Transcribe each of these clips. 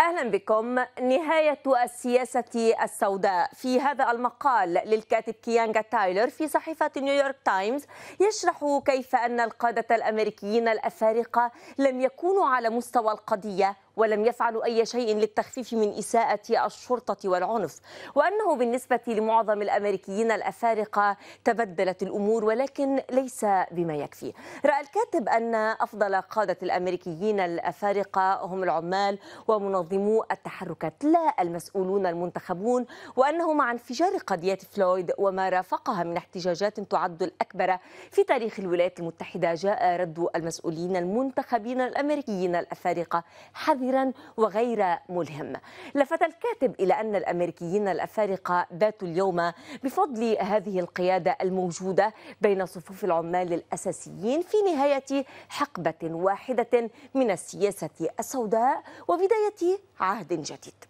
اهلا بكم نهايه السياسه السوداء في هذا المقال للكاتب كيانجا تايلر في صحيفه نيويورك تايمز يشرح كيف ان القاده الامريكيين الافارقه لم يكونوا على مستوى القضيه ولم يفعلوا أي شيء للتخفيف من إساءة الشرطة والعنف وأنه بالنسبة لمعظم الأمريكيين الأفارقة تبدلت الأمور ولكن ليس بما يكفي رأى الكاتب أن أفضل قادة الأمريكيين الأفارقة هم العمال ومنظمو التحركات لا المسؤولون المنتخبون وأنه مع انفجار قضية فلويد وما رافقها من احتجاجات تعد الأكبر في تاريخ الولايات المتحدة جاء رد المسؤولين المنتخبين الأمريكيين الأفارقة حذر حاضرا وغير ملهم لفت الكاتب إلى أن الأمريكيين الأفارقة باتوا اليوم بفضل هذه القيادة الموجودة بين صفوف العمال الأساسيين في نهاية حقبة واحدة من السياسة السوداء وبداية عهد جديد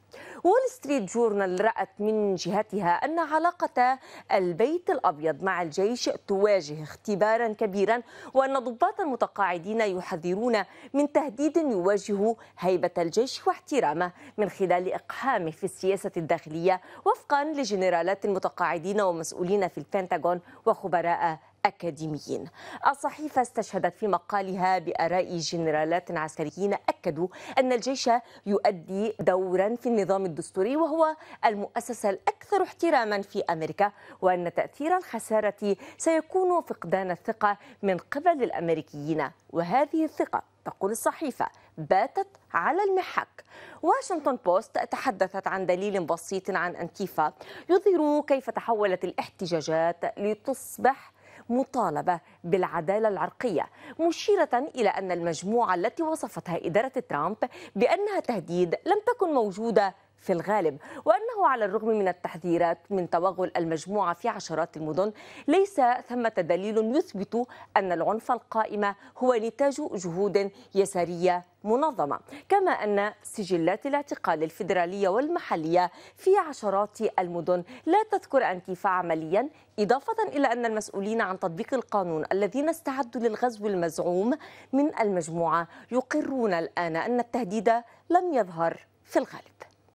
وول ستريت جورنال رأت من جهتها أن علاقة البيت الأبيض مع الجيش تواجه اختبارا كبيرا وأن ضباط المتقاعدين يحذرون من تهديد يواجه هيبة الجيش واحترامه من خلال إقحامه في السياسة الداخلية وفقا لجنرالات المتقاعدين ومسؤولين في البنتاغون وخبراء أكاديميين الصحيفة استشهدت في مقالها بآراء جنرالات عسكريين أكدوا أن الجيش يؤدي دورا في النظام الدستوري وهو المؤسسة الأكثر احتراما في أمريكا وأن تأثير الخسارة سيكون فقدان الثقة من قبل الأمريكيين وهذه الثقة تقول الصحيفة باتت على المحك واشنطن بوست تحدثت عن دليل بسيط عن أنتيفا يظهر كيف تحولت الاحتجاجات لتصبح مطالبة بالعدالة العرقية مشيرة إلى أن المجموعة التي وصفتها إدارة ترامب بأنها تهديد لم تكن موجودة في الغالب وأنه على الرغم من التحذيرات من توغل المجموعة في عشرات المدن ليس ثمة دليل يثبت أن العنف القائم هو نتاج جهود يسارية منظمة كما أن سجلات الاعتقال الفيدرالية والمحلية في عشرات المدن لا تذكر انكفاء عمليا إضافة إلى أن المسؤولين عن تطبيق القانون الذين استعدوا للغزو المزعوم من المجموعة يقرون الآن أن التهديد لم يظهر في الغالب